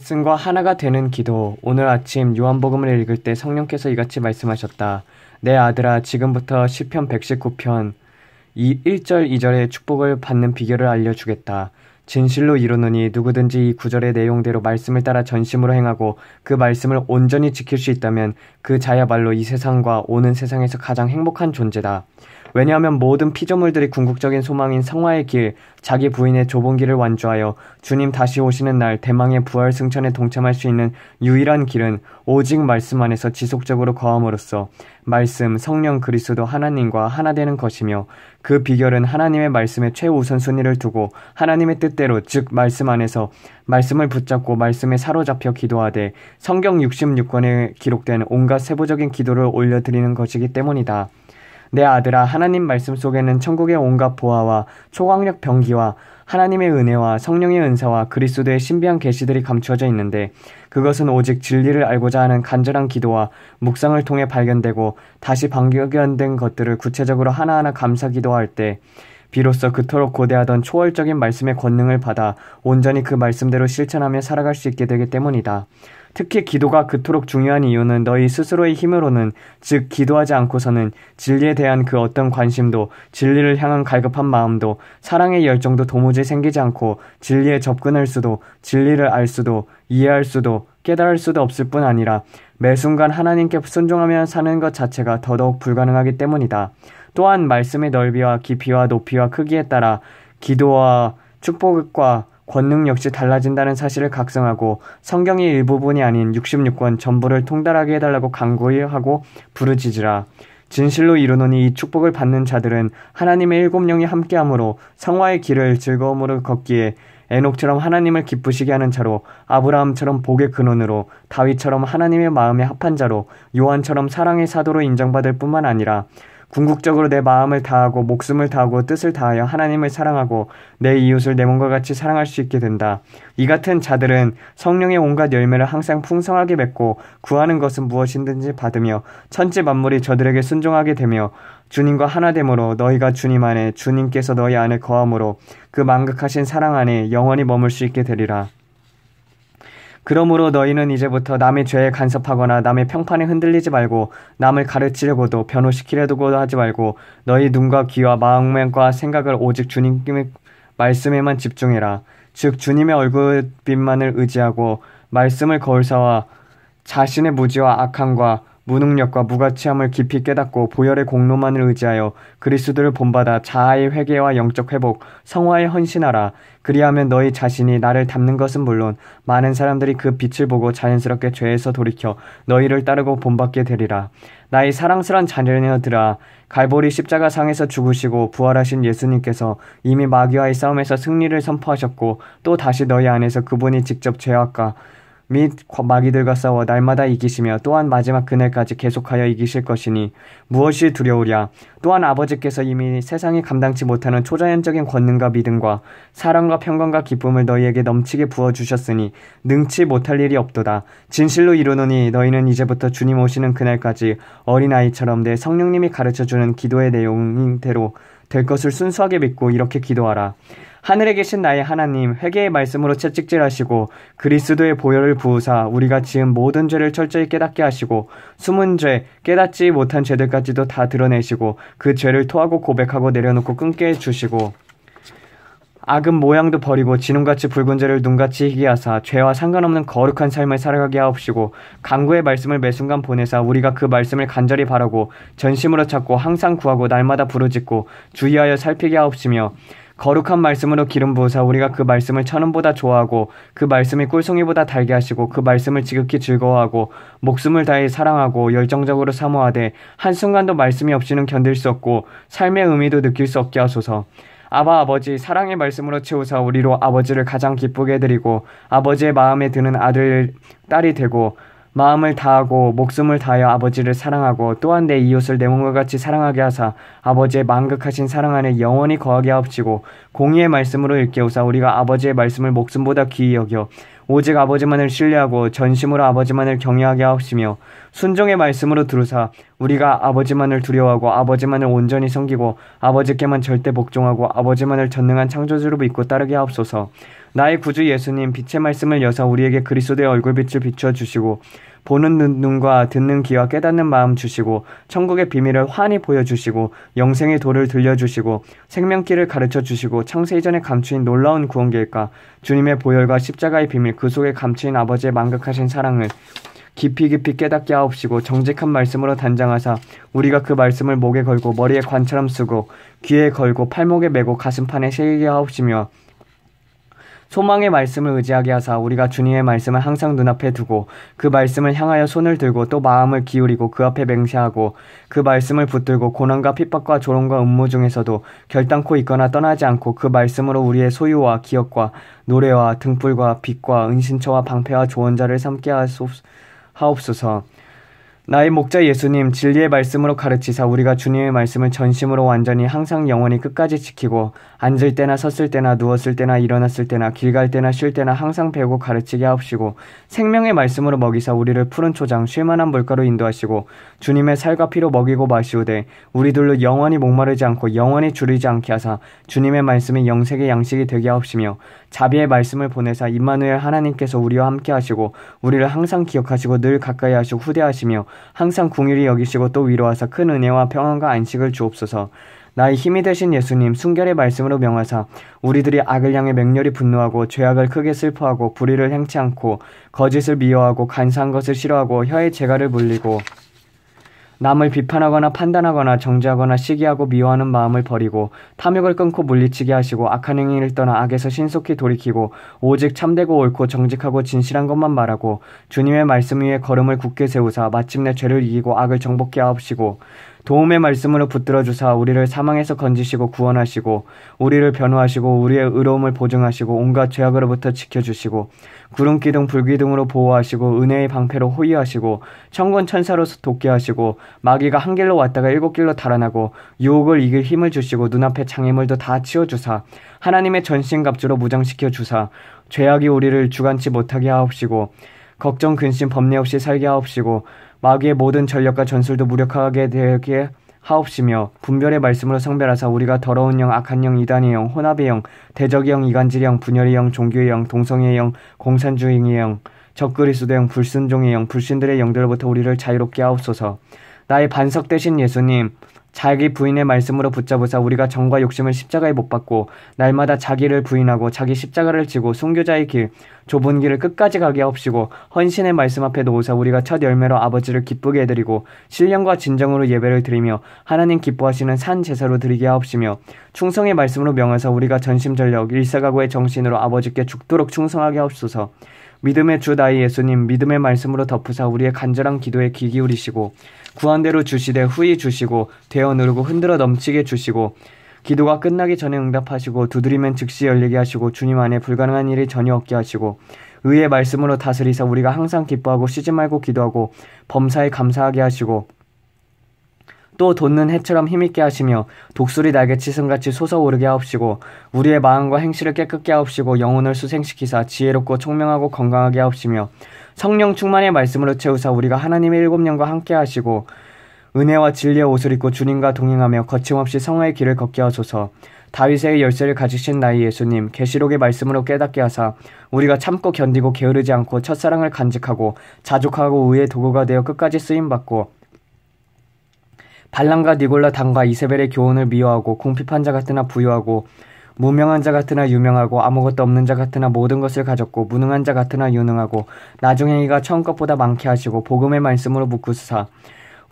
말씀과 하나가 되는 기도. 오늘 아침 요한복음을 읽을 때 성령께서 이같이 말씀하셨다. 내 아들아 지금부터 시편 119편 1절 2절의 축복을 받는 비결을 알려 주겠다. 진실로 이루느니 누구든지 이 구절의 내용대로 말씀을 따라 전심으로 행하고 그 말씀을 온전히 지킬 수 있다면 그 자야말로 이 세상과 오는 세상에서 가장 행복한 존재다. 왜냐하면 모든 피조물들이 궁극적인 소망인 성화의 길, 자기 부인의 좁은 길을 완주하여 주님 다시 오시는 날 대망의 부활 승천에 동참할 수 있는 유일한 길은 오직 말씀 안에서 지속적으로 거함으로써 말씀, 성령 그리스도 하나님과 하나 되는 것이며 그 비결은 하나님의 말씀의 최우선 순위를 두고 하나님의 뜻대로 즉 말씀 안에서 말씀을 붙잡고 말씀에 사로잡혀 기도하되 성경 66권에 기록된 온갖 세부적인 기도를 올려드리는 것이기 때문이다. 내 아들아 하나님 말씀 속에는 천국의 온갖 보화와 초광력 병기와 하나님의 은혜와 성령의 은사와 그리스도의 신비한 계시들이 감추어져 있는데 그것은 오직 진리를 알고자 하는 간절한 기도와 묵상을 통해 발견되고 다시 반격이 된 것들을 구체적으로 하나하나 감사 기도할 때 비로소 그토록 고대하던 초월적인 말씀의 권능을 받아 온전히 그 말씀대로 실천하며 살아갈 수 있게 되기 때문이다. 특히 기도가 그토록 중요한 이유는 너희 스스로의 힘으로는 즉 기도하지 않고서는 진리에 대한 그 어떤 관심도 진리를 향한 갈급한 마음도 사랑의 열정도 도무지 생기지 않고 진리에 접근할 수도 진리를 알 수도 이해할 수도 깨달을 수도 없을 뿐 아니라 매 순간 하나님께 순종하며 사는 것 자체가 더더욱 불가능하기 때문이다. 또한 말씀의 넓이와 깊이와 높이와 크기에 따라 기도와 축복과 권능 역시 달라진다는 사실을 각성하고 성경의 일부분이 아닌 66권 전부를 통달하게 해달라고 강구하고 부르짖으라. 진실로 이루노니 이 축복을 받는 자들은 하나님의 일곱 명이 함께함으로 성화의 길을 즐거움으로 걷기에 에녹처럼 하나님을 기쁘시게 하는 자로 아브라함처럼 복의 근원으로 다윗처럼 하나님의 마음에 합한 자로 요한처럼 사랑의 사도로 인정받을 뿐만 아니라 궁극적으로 내 마음을 다하고 목숨을 다하고 뜻을 다하여 하나님을 사랑하고 내 이웃을 내 몸과 같이 사랑할 수 있게 된다. 이 같은 자들은 성령의 온갖 열매를 항상 풍성하게 맺고 구하는 것은 무엇이든지 받으며 천지 만물이 저들에게 순종하게 되며 주님과 하나 되므로 너희가 주님 안에 주님께서 너희 안에 거함으로 그만극하신 사랑 안에 영원히 머물 수 있게 되리라. 그러므로 너희는 이제부터 남의 죄에 간섭하거나 남의 평판에 흔들리지 말고 남을 가르치려고도 변호시키려고도 하지 말고 너희 눈과 귀와 마음과 생각을 오직 주님의 말씀에만 집중해라. 즉 주님의 얼굴빛만을 의지하고 말씀을 거울 사와 자신의 무지와 악함과 무능력과 무가치함을 깊이 깨닫고 보혈의 공로만을 의지하여 그리스도를 본받아 자아의 회개와 영적 회복, 성화에 헌신하라. 그리하면 너희 자신이 나를 닮는 것은 물론 많은 사람들이 그 빛을 보고 자연스럽게 죄에서 돌이켜 너희를 따르고 본받게 되리라. 나의 사랑스런 자녀들아, 갈보리 십자가상에서 죽으시고 부활하신 예수님께서 이미 마귀와의 싸움에서 승리를 선포하셨고 또 다시 너희 안에서 그분이 직접 죄악과 및 마귀들과 싸워 날마다 이기시며 또한 마지막 그날까지 계속하여 이기실 것이니 무엇이 두려우랴 또한 아버지께서 이미 세상이 감당치 못하는 초자연적인 권능과 믿음과 사랑과 평강과 기쁨을 너희에게 넘치게 부어 주셨으니 능치 못할 일이 없도다 진실로 이루노니 너희는 이제부터 주님 오시는 그날까지 어린아이처럼 내 성령님이 가르쳐 주는 기도의 내용대로 인될 것을 순수하게 믿고 이렇게 기도하라 하늘에 계신 나의 하나님 회개의 말씀으로 채찍질하시고 그리스도의 보혈을 부으사 우리가 지은 모든 죄를 철저히 깨닫게 하시고 숨은 죄 깨닫지 못한 죄들까지도 다 드러내시고 그 죄를 토하고 고백하고 내려놓고 끊게 해 주시고 악은 모양도 버리고 지눈같이 붉은 죄를 눈같이 희게 하사 죄와 상관없는 거룩한 삶을 살아가게 하옵시고 강구의 말씀을 매순간 보내사 우리가 그 말씀을 간절히 바라고 전심으로 찾고 항상 구하고 날마다 부르짖고 주의하여 살피게 하옵시며 거룩한 말씀으로 기름 부으사 우리가 그 말씀을 천음보다 좋아하고 그 말씀이 꿀송이보다 달게 하시고 그 말씀을 지극히 즐거워하고 목숨을 다해 사랑하고 열정적으로 사모하되 한순간도 말씀이 없이는 견딜 수 없고 삶의 의미도 느낄 수 없게 하소서. 아바 아버지 사랑의 말씀으로 채우사 우리로 아버지를 가장 기쁘게 드리고 아버지의 마음에 드는 아들 딸이 되고 마음을 다하고 목숨을 다하여 아버지를 사랑하고 또한 내 이웃을 내 몸과 같이 사랑하게 하사 아버지의 만극하신 사랑 안에 영원히 거하게 하옵시고 공의의 말씀으로 일깨우사 우리가 아버지의 말씀을 목숨보다 귀히 여겨 오직 아버지만을 신뢰하고 전심으로 아버지만을 경외하게 하옵시며 순종의 말씀으로 들루사 우리가 아버지만을 두려워하고 아버지만을 온전히 섬기고 아버지께만 절대 복종하고 아버지만을 전능한 창조주로 믿고 따르게 하옵소서 나의 구주 예수님 빛의 말씀을 여사 우리에게 그리스도의 얼굴빛을 비춰 주시고 보는 눈과 듣는 귀와 깨닫는 마음 주시고 천국의 비밀을 환히 보여주시고 영생의 도를 들려주시고 생명길을 가르쳐 주시고 창세 이전에 감추인 놀라운 구원 계획과 주님의 보혈과 십자가의 비밀 그 속에 감추인 아버지의 망극하신 사랑을 깊이 깊이 깨닫게 하옵시고 정직한 말씀으로 단장하사 우리가 그 말씀을 목에 걸고 머리에 관처럼 쓰고 귀에 걸고 팔목에 메고 가슴판에 새기게 하옵시며 소망의 말씀을 의지하게 하사 우리가 주님의 말씀을 항상 눈앞에 두고 그 말씀을 향하여 손을 들고 또 마음을 기울이고 그 앞에 맹세하고 그 말씀을 붙들고 고난과 핍박과 조롱과 음모 중에서도 결단코 있거나 떠나지 않고 그 말씀으로 우리의 소유와 기억과 노래와 등불과 빛과 은신처와 방패와 조언자를 삼게 하옵소서 나의 목자 예수님 진리의 말씀으로 가르치사 우리가 주님의 말씀을 전심으로 완전히 항상 영원히 끝까지 지키고 앉을 때나 섰을 때나 누웠을 때나 일어났을 때나 길갈 때나 쉴 때나 항상 배고 가르치게 하옵시고 생명의 말씀으로 먹이사 우리를 푸른 초장 쉴만한 물가로 인도하시고 주님의 살과 피로 먹이고 마시우되 우리 들로 영원히 목마르지 않고 영원히 줄이지 않게 하사 주님의 말씀이 영색의 양식이 되게 하옵시며 자비의 말씀을 보내사 임마누엘 하나님께서 우리와 함께 하시고 우리를 항상 기억하시고 늘 가까이 하시고 후대하시며 항상 궁휼히 여기시고 또 위로하사 큰 은혜와 평안과 안식을 주옵소서. 나의 힘이 되신 예수님 순결의 말씀으로 명하사 우리들이 악을 향해 맹렬히 분노하고 죄악을 크게 슬퍼하고 불의를 행치 않고 거짓을 미워하고 간사한 것을 싫어하고 혀의 재갈을 물리고 남을 비판하거나 판단하거나 정죄하거나 시기하고 미워하는 마음을 버리고 탐욕을 끊고 물리치게 하시고 악한 행위를 떠나 악에서 신속히 돌이키고 오직 참되고 옳고 정직하고 진실한 것만 말하고 주님의 말씀 위에 걸음을 굳게 세우사 마침내 죄를 이기고 악을 정복케 하옵시고 도움의 말씀으로 붙들어 주사 우리를 사망에서 건지시고 구원하시고 우리를 변호하시고 우리의 의로움을 보증하시고 온갖 죄악으로부터 지켜주시고 구름 기둥 불기둥으로 보호하시고 은혜의 방패로 호위하시고 천군 천사로서 돕게 하시고 마귀가 한 길로 왔다가 일곱 길로 달아나고 유혹을 이길 힘을 주시고 눈앞에 장애물도 다 치워 주사 하나님의 전신갑주로 무장시켜 주사 죄악이 우리를 주관치 못하게 하옵시고 걱정 근심 범례 없이 살게 하옵시고 마귀의 모든 전력과 전술도 무력하게 되게 하옵시며 분별의 말씀으로 성별하사 우리가 더러운 영, 악한 영, 이단의 영, 혼합의 영, 대적의 영, 이간질의 영, 분열의 영, 종교의 영, 동성애의 영, 공산주의의 영, 적그리스도의 영, 불순종의 영, 불신들의 영들로부터 우리를 자유롭게 하옵소서. 나의 반석 대신 예수님, 자기 부인의 말씀으로 붙잡으사 우리가 정과 욕심을 십자가에 못받고 날마다 자기를 부인하고 자기 십자가를 지고 순교자의 길 좁은 길을 끝까지 가게 하옵시고 헌신의 말씀 앞에 놓으사 우리가 첫 열매로 아버지를 기쁘게 해드리고 신령과 진정으로 예배를 드리며 하나님 기뻐하시는 산 제사로 드리게 하옵시며 충성의 말씀으로 명하사 우리가 전심전력 일사가구의 정신으로 아버지께 죽도록 충성하게 하옵소서 믿음의 주 나의 예수님 믿음의 말씀으로 덮으사 우리의 간절한 기도에 귀 기울이시고 구한대로 주시되 후이 주시고 대어 누르고 흔들어 넘치게 주시고 기도가 끝나기 전에 응답하시고 두드리면 즉시 열리게 하시고 주님 안에 불가능한 일이 전혀 없게 하시고 의의 말씀으로 다스리사 우리가 항상 기뻐하고 쉬지 말고 기도하고 범사에 감사하게 하시고 또 돋는 해처럼 힘있게 하시며 독수리 날개 치승같이 솟아오르게 하옵시고 우리의 마음과 행실을 깨끗게 하옵시고 영혼을 수생시키사 지혜롭고 총명하고 건강하게 하옵시며 성령 충만의 말씀으로 채우사 우리가 하나님의 일곱 명과 함께 하시고 은혜와 진리의 옷을 입고 주님과 동행하며 거침없이 성화의 길을 걷게 하소서. 다윗의 열쇠를 가지신 나의 예수님 계시록의 말씀으로 깨닫게 하사 우리가 참고 견디고 게으르지 않고 첫사랑을 간직하고 자족하고 의의 도구가 되어 끝까지 쓰임 받고 반란과 니골라 당과 이세벨의 교훈을 미워하고 궁핍한 자 같으나 부유하고 무명한 자 같으나 유명하고 아무것도 없는 자 같으나 모든 것을 가졌고 무능한 자 같으나 유능하고 나중에 이가 처음 것보다 많게 하시고 복음의 말씀으로 묶으사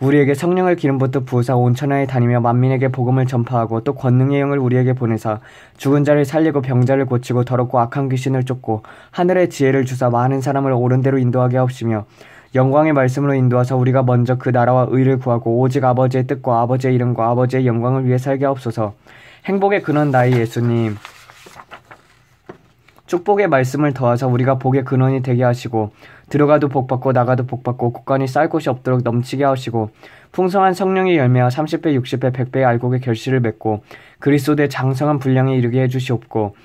우리에게 성령을 기름부터 부으사 온천하에 다니며 만민에게 복음을 전파하고 또 권능의 영을 우리에게 보내사 죽은 자를 살리고 병자를 고치고 더럽고 악한 귀신을 쫓고 하늘의 지혜를 주사 많은 사람을 옳은 대로 인도하게 하옵시며 영광의 말씀으로 인도하사 우리가 먼저 그 나라와 의를 구하고 오직 아버지의 뜻과 아버지의 이름과 아버지의 영광을 위해 살게 하옵소서. 행복의 근원 나이 예수님. 축복의 말씀을 더하사 우리가 복의 근원이 되게 하시고 들어가도 복받고 나가도 복받고 국간이쌀 곳이 없도록 넘치게 하시고 풍성한 성령의 열매와 30배, 60배, 100배의 알곡의 결실을 맺고 그리스도의 장성한 분량에 이르게 해주시옵고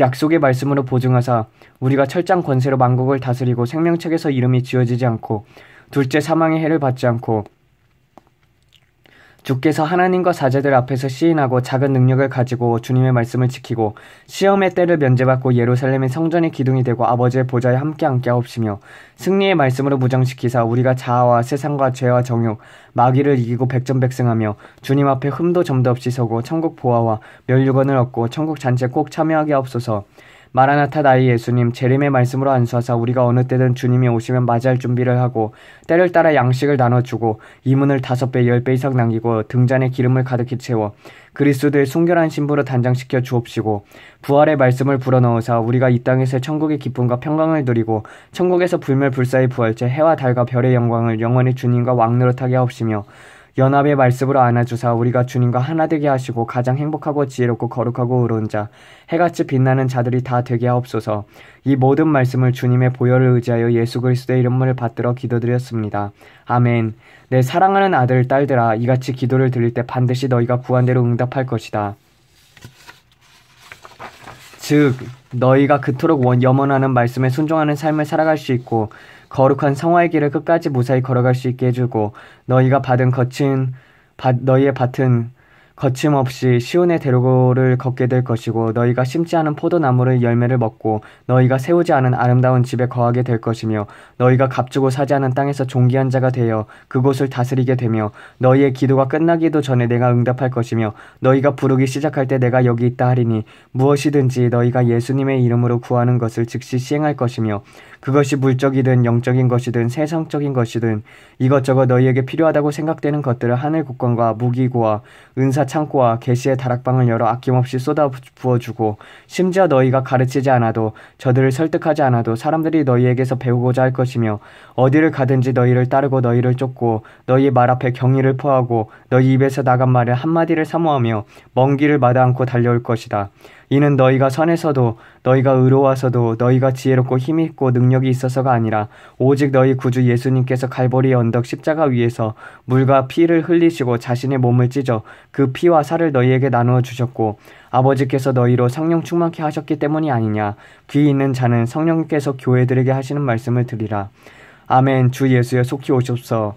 약속의 말씀으로 보증하사 우리가 철장 권세로 만국을 다스리고 생명책에서 이름이 지어지지 않고 둘째 사망의 해를 받지 않고 주께서 하나님과 사제들 앞에서 시인하고 작은 능력을 가지고 주님의 말씀을 지키고 시험의 때를 면제받고 예루살렘의 성전의 기둥이 되고 아버지의 보좌에 함께 함께 하옵시며 승리의 말씀으로 무장시키사 우리가 자아와 세상과 죄와 정욕 마귀를 이기고 백전백승하며 주님 앞에 흠도 점도 없이 서고 천국 보아와 멸류관을 얻고 천국 잔치에 꼭 참여하게 하옵소서. 마라나타 나이 예수님 재림의 말씀으로 안수하사 우리가 어느 때든 주님이 오시면 맞이할 준비를 하고 때를 따라 양식을 나눠주고 이문을 다섯 배, 열 배 이상 남기고 등잔에 기름을 가득히 채워 그리스도의 순결한 신부로 단장시켜 주옵시고 부활의 말씀을 불어넣으사 우리가 이 땅에서 천국의 기쁨과 평강을 누리고 천국에서 불멸불사의 부활체 해와 달과 별의 영광을 영원히 주님과 왕노릇하게 하옵시며 연합의 말씀으로 안아주사 우리가 주님과 하나 되게 하시고 가장 행복하고 지혜롭고 거룩하고 의로운 자 해같이 빛나는 자들이 다 되게 하옵소서. 이 모든 말씀을 주님의 보혈을 의지하여 예수 그리스도의 이름을 받들어 기도드렸습니다. 아멘. 내 사랑하는 아들 딸들아 이같이 기도를 드릴 때 반드시 너희가 구한 대로 응답할 것이다. 즉 너희가 그토록 원 염원하는 말씀에 순종하는 삶을 살아갈 수 있고 거룩한 성화의 길을 끝까지 무사히 걸어갈 수 있게 해주고 너희가 받은 거친 바, 너희의 밭은 거침없이 시온의 대로를 걷게 될 것이고 너희가 심지 않은 포도나무를 열매를 먹고 너희가 세우지 않은 아름다운 집에 거하게 될 것이며 너희가 값주고 사지 않은 땅에서 종기한 자가 되어 그곳을 다스리게 되며 너희의 기도가 끝나기도 전에 내가 응답할 것이며 너희가 부르기 시작할 때 내가 여기 있다 하리니 무엇이든지 너희가 예수님의 이름으로 구하는 것을 즉시 시행할 것이며 그것이 물적이든 영적인 것이든 세상적인 것이든 이것저것 너희에게 필요하다고 생각되는 것들을 하늘 국권과 무기고와 은사 창고와 계시의 다락방을 열어 아낌없이 쏟아 부어주고 심지어 너희가 가르치지 않아도 저들을 설득하지 않아도 사람들이 너희에게서 배우고자 할 것이며 어디를 가든지 너희를 따르고 너희를 쫓고 너희 말 앞에 경의를 포하고 너희 입에서 나간 말을 한마디를 사모하며 먼 길을 마다 않고 달려올 것이다. 이는 너희가 선에서도 너희가 의로워서도 너희가 지혜롭고 힘있고 능력이 있어서가 아니라 오직 너희 구주 예수님께서 갈보리 언덕 십자가 위에서 물과 피를 흘리시고 자신의 몸을 찢어 그 피와 살을 너희에게 나누어 주셨고 아버지께서 너희로 성령 충만케 하셨기 때문이 아니냐 귀 있는 자는 성령께서 교회들에게 하시는 말씀을 드리라 아멘 주 예수여 속히 오셨소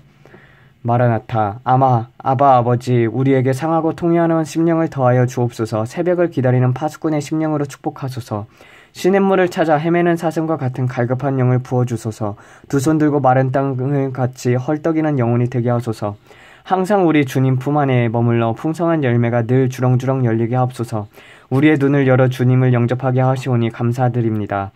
마라나타, 아마, 아바 아버지, 우리에게 상하고 통회하는 심령을 더하여 주옵소서, 새벽을 기다리는 파수꾼의 심령으로 축복하소서, 시냇물을 찾아 헤매는 사슴과 같은 갈급한 영을 부어주소서, 두 손 들고 마른 땅을 같이 헐떡이는 영혼이 되게 하소서, 항상 우리 주님 품 안에 머물러 풍성한 열매가 늘 주렁주렁 열리게 하옵소서, 우리의 눈을 열어 주님을 영접하게 하시오니 감사드립니다.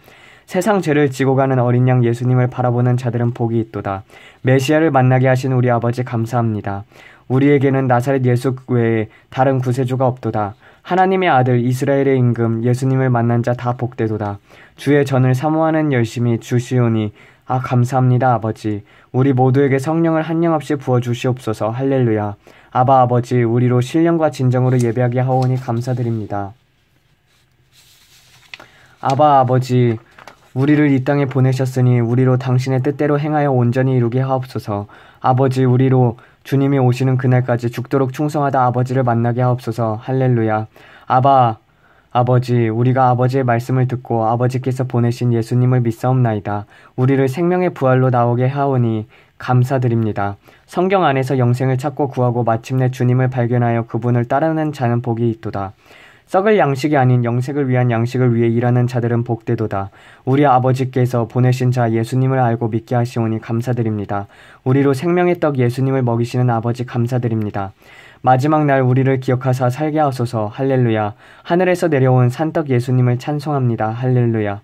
세상 죄를 지고 가는 어린 양 예수님을 바라보는 자들은 복이 있도다. 메시아를 만나게 하신 우리 아버지 감사합니다. 우리에게는 나사렛 예수 외에 다른 구세주가 없도다. 하나님의 아들 이스라엘의 임금 예수님을 만난 자 다 복되도다. 주의 전을 사모하는 열심히 주시오니 아 감사합니다 아버지 우리 모두에게 성령을 한량없이 부어 주시옵소서 할렐루야 아바 아버지 우리로 신령과 진정으로 예배하게 하오니 감사드립니다 아바 아버지 우리를 이 땅에 보내셨으니 우리로 당신의 뜻대로 행하여 온전히 이루게 하옵소서. 아버지 우리로 주님이 오시는 그날까지 죽도록 충성하다 아버지를 만나게 하옵소서. 할렐루야. 아바 아버지 우리가 아버지의 말씀을 듣고 아버지께서 보내신 예수님을 믿사옵나이다. 우리를 생명의 부활로 나오게 하오니 감사드립니다. 성경 안에서 영생을 찾고 구하고 마침내 주님을 발견하여 그분을 따르는 자는 복이 있도다. 썩을 양식이 아닌 영생을 위한 양식을 위해 일하는 자들은 복되도다. 우리 아버지께서 보내신 자 예수님을 알고 믿게 하시오니 감사드립니다. 우리로 생명의 떡 예수님을 먹이시는 아버지 감사드립니다. 마지막 날 우리를 기억하사 살게 하소서 할렐루야. 하늘에서 내려온 산떡 예수님을 찬송합니다. 할렐루야.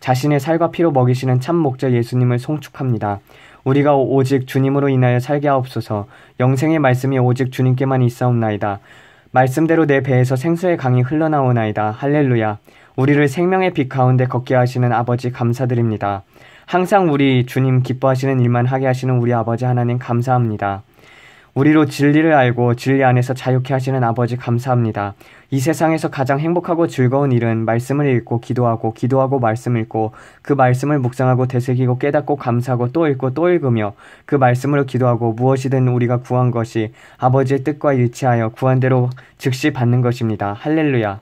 자신의 살과 피로 먹이시는 참 목자 예수님을 송축합니다. 우리가 오직 주님으로 인하여 살게 하옵소서. 영생의 말씀이 오직 주님께만 있사옵나이다. 말씀대로 내 배에서 생수의 강이 흘러나오나이다. 할렐루야. 우리를 생명의 빛 가운데 걷게 하시는 아버지 감사드립니다. 항상 우리 주님 기뻐하시는 일만 하게 하시는 우리 아버지 하나님 감사합니다. 우리로 진리를 알고 진리 안에서 자유케 하시는 아버지 감사합니다. 이 세상에서 가장 행복하고 즐거운 일은 말씀을 읽고 기도하고 기도하고 말씀 읽고 그 말씀을 묵상하고 되새기고 깨닫고 감사하고 또 읽고 또 읽으며 그 말씀으로 기도하고 무엇이든 우리가 구한 것이 아버지의 뜻과 일치하여 구한 대로 즉시 받는 것입니다. 할렐루야.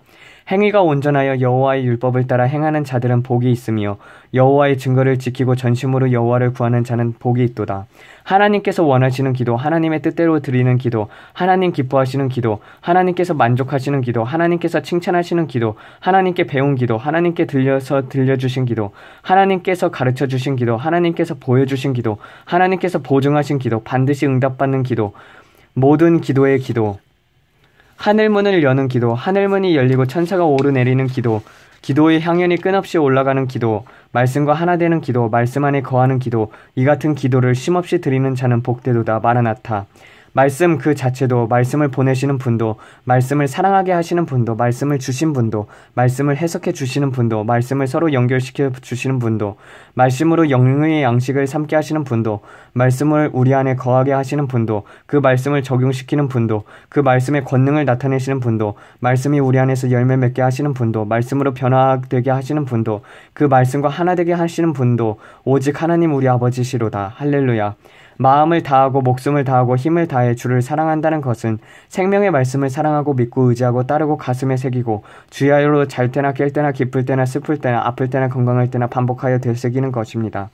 행위가 온전하여 여호와의 율법을 따라 행하는 자들은 복이 있으며 여호와의 증거를 지키고 전심으로 여호와를 구하는 자는 복이 있도다. 하나님께서 원하시는 기도, 하나님의 뜻대로 드리는 기도, 하나님 기뻐하시는 기도, 하나님께서 만족하시는 기도, 하나님께서 칭찬하시는 기도, 하나님께 배운 기도, 하나님께 들려서 들려주신 기도, 하나님께서 가르쳐 주신 기도, 하나님께서 보여주신 기도, 하나님께서 보증하신 기도, 반드시 응답받는 기도, 모든 기도의 기도, 하늘문을 여는 기도, 하늘문이 열리고 천사가 오르내리는 기도, 기도의 향연이 끊없이 올라가는 기도, 말씀과 하나 되는 기도, 말씀 안에 거하는 기도, 이 같은 기도를 쉼없이 드리는 자는 복되도다 마라나타. 말씀 그 자체도 말씀을 보내시는 분도 말씀을 사랑하게 하시는 분도 말씀을 주신 분도 말씀을 해석해 주시는 분도 말씀을 서로 연결시켜 주시는 분도 말씀으로 영의 양식을 삼게 하시는 분도 말씀을 우리 안에 거하게 하시는 분도 그 말씀을 적용시키는 분도 그 말씀의 권능을 나타내시는 분도 말씀이 우리 안에서 열매 맺게 하시는 분도 말씀으로 변화되게 하시는 분도 그 말씀과 하나 되게 하시는 분도 오직 하나님 우리 아버지시로다 할렐루야 마음을 다하고 목숨을 다하고 힘을 다해 주를 사랑한다는 것은 생명의 말씀을 사랑하고 믿고 의지하고 따르고 가슴에 새기고 주야로 잘 때나 깰 때나 기쁠 때나 슬플 때나 아플 때나 건강할 때나 반복하여 되새기는 것입니다.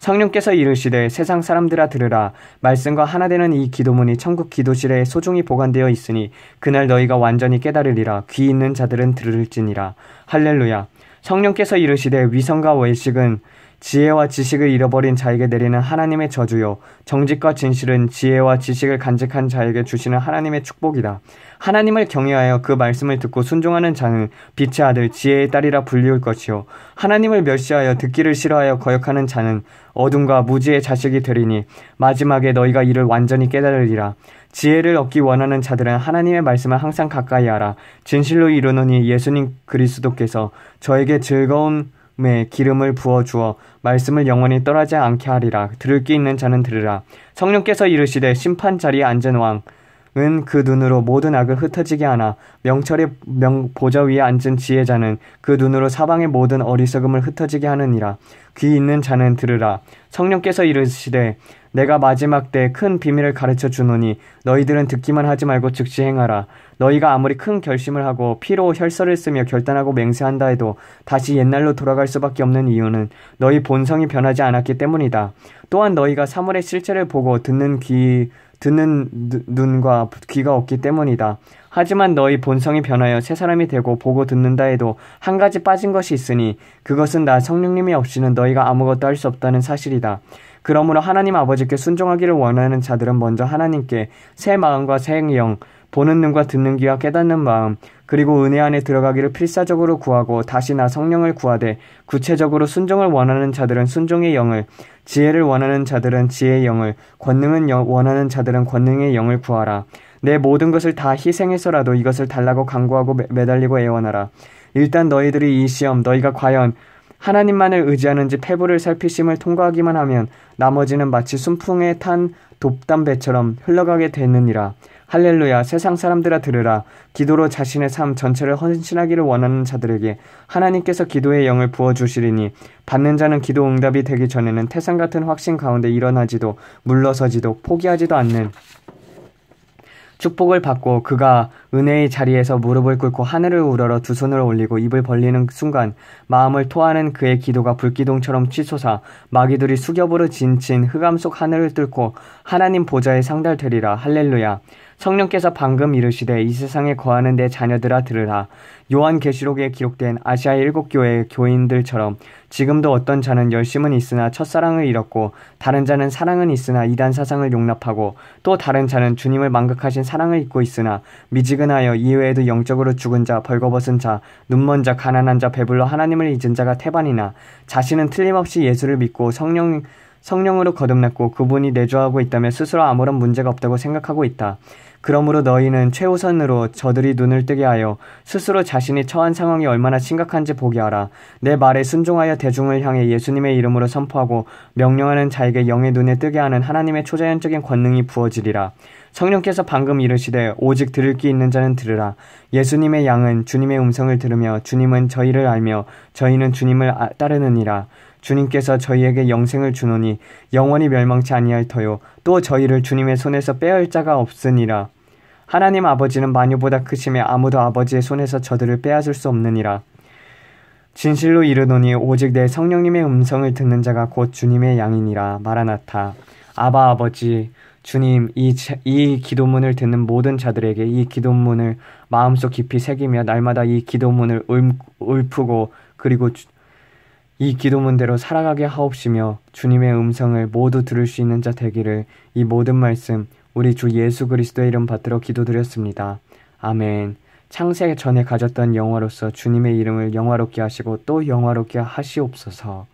성령께서 이르시되 세상 사람들아 들으라 말씀과 하나 되는 이 기도문이 천국 기도실에 소중히 보관되어 있으니 그날 너희가 완전히 깨달으리라 귀 있는 자들은 들을지니라 할렐루야 성령께서 이르시되 위성과 외식은 지혜와 지식을 잃어버린 자에게 내리는 하나님의 저주요. 정직과 진실은 지혜와 지식을 간직한 자에게 주시는 하나님의 축복이다. 하나님을 경외하여 그 말씀을 듣고 순종하는 자는 빛의 아들 지혜의 딸이라 불리울 것이요. 하나님을 멸시하여 듣기를 싫어하여 거역하는 자는 어둠과 무지의 자식이 되리니 마지막에 너희가 이를 완전히 깨달으리라. 지혜를 얻기 원하는 자들은 하나님의 말씀을 항상 가까이 하라. 진실로 이루노니 예수님 그리스도께서 저에게 즐거운 에 기름을 부어 주어 말씀을 영원히 떠나지 않게 하리라 들을 게 있는 자는 들으라 성령께서 이르시되 심판 자리에 앉은 왕은 그 눈으로 모든 악을 흩어지게 하나 명철의 명 보좌 위에 앉은 지혜자는 그 눈으로 사방의 모든 어리석음을 흩어지게 하느니라 귀 있는 자는 들으라 성령께서 이르시되 내가 마지막 때 큰 비밀을 가르쳐 주노니 너희들은 듣기만 하지 말고 즉시 행하라. 너희가 아무리 큰 결심을 하고 피로 혈서를 쓰며 결단하고 맹세한다 해도 다시 옛날로 돌아갈 수밖에 없는 이유는 너희 본성이 변하지 않았기 때문이다. 또한 너희가 사물의 실체를 보고 듣는 귀 듣는 눈과 귀가 없기 때문이다. 하지만 너희 본성이 변하여 새 사람이 되고 보고 듣는다 해도 한 가지 빠진 것이 있으니 그것은 나 성령님이 없이는 너희가 아무것도 할 수 없다는 사실이다. 그러므로 하나님 아버지께 순종하기를 원하는 자들은 먼저 하나님께 새 마음과 새 영, 보는 눈과 듣는 귀와 깨닫는 마음, 그리고 은혜 안에 들어가기를 필사적으로 구하고 다시 나 성령을 구하되 구체적으로 순종을 원하는 자들은 순종의 영을, 지혜를 원하는 자들은 지혜의 영을, 권능은 원하는 자들은 권능의 영을 구하라. 내 모든 것을 다 희생해서라도 이것을 달라고 강구하고 매달리고 애원하라. 일단 너희들이 이 시험, 너희가 과연 하나님만을 의지하는 지 폐부를 살피심을 통과하기만 하면 나머지는 마치 순풍에 탄 돕담배처럼 흘러가게 되느니라. 할렐루야 세상 사람들아 들으라 기도로 자신의 삶 전체를 헌신하기를 원하는 자들에게 하나님께서 기도의 영을 부어 주시리니 받는 자는 기도 응답이 되기 전에는 태산 같은 확신 가운데 일어나지도 물러서지도 포기하지도 않는 축복을 받고 그가 은혜의 자리에서 무릎을 꿇고 하늘을 우러러 두 손을 올리고 입을 벌리는 순간 마음을 토하는 그의 기도가 불기둥처럼 치솟아 마귀들이 수겹으로 진친 흑암 속 하늘을 뚫고 하나님 보좌에 상달되리라 할렐루야 성령께서 방금 이르시되 이 세상에 거하는 내 자녀들아 들으라. 요한 계시록에 기록된 아시아 일곱 교회의 교인들처럼 지금도 어떤 자는 열심은 있으나 첫사랑을 잃었고 다른 자는 사랑은 있으나 이단 사상을 용납하고 또 다른 자는 주님을 망극하신 사랑을 잊고 있으나 미지근하여 이외에도 영적으로 죽은 자 벌거벗은 자 눈먼 자 가난한 자 배불러 하나님을 잊은 자가 태반이나 자신은 틀림없이 예수를 믿고 성령 성령으로 거듭났고 그분이 내주하고 있다면 스스로 아무런 문제가 없다고 생각하고 있다. 그러므로 너희는 최우선으로 저들이 눈을 뜨게 하여 스스로 자신이 처한 상황이 얼마나 심각한지 보게 하라. 내 말에 순종하여 대중을 향해 예수님의 이름으로 선포하고 명령하는 자에게 영의 눈에 뜨게 하는 하나님의 초자연적인 권능이 부어지리라. 성령께서 방금 이르시되 오직 들을 게 있는 자는 들으라. 예수님의 양은 주님의 음성을 들으며 주님은 저희를 알며 저희는 주님을 따르느니라. 주님께서 저희에게 영생을 주노니 영원히 멸망치 아니할 터요 또 저희를 주님의 손에서 빼앗을 자가 없으니라 하나님 아버지는 마녀보다 크심에 그 아무도 아버지의 손에서 저들을 빼앗을 수 없느니라 진실로 이르노니 오직 내 성령님의 음성을 듣는 자가 곧 주님의 양이니라 말라나타 아바 아버지 주님 이, 이 기도문을 듣는 모든 자들에게 이 기도문을 마음속 깊이 새기며 날마다 이 기도문을 음, 울프고 그리고 주, 이 기도문대로 살아가게 하옵시며 주님의 음성을 모두 들을 수 있는 자 되기를 이 모든 말씀 우리 주 예수 그리스도의 이름 받들어 기도드렸습니다. 아멘. 창세 전에 가졌던 영화로서 주님의 이름을 영화롭게 하시고 또 영화롭게 하시옵소서.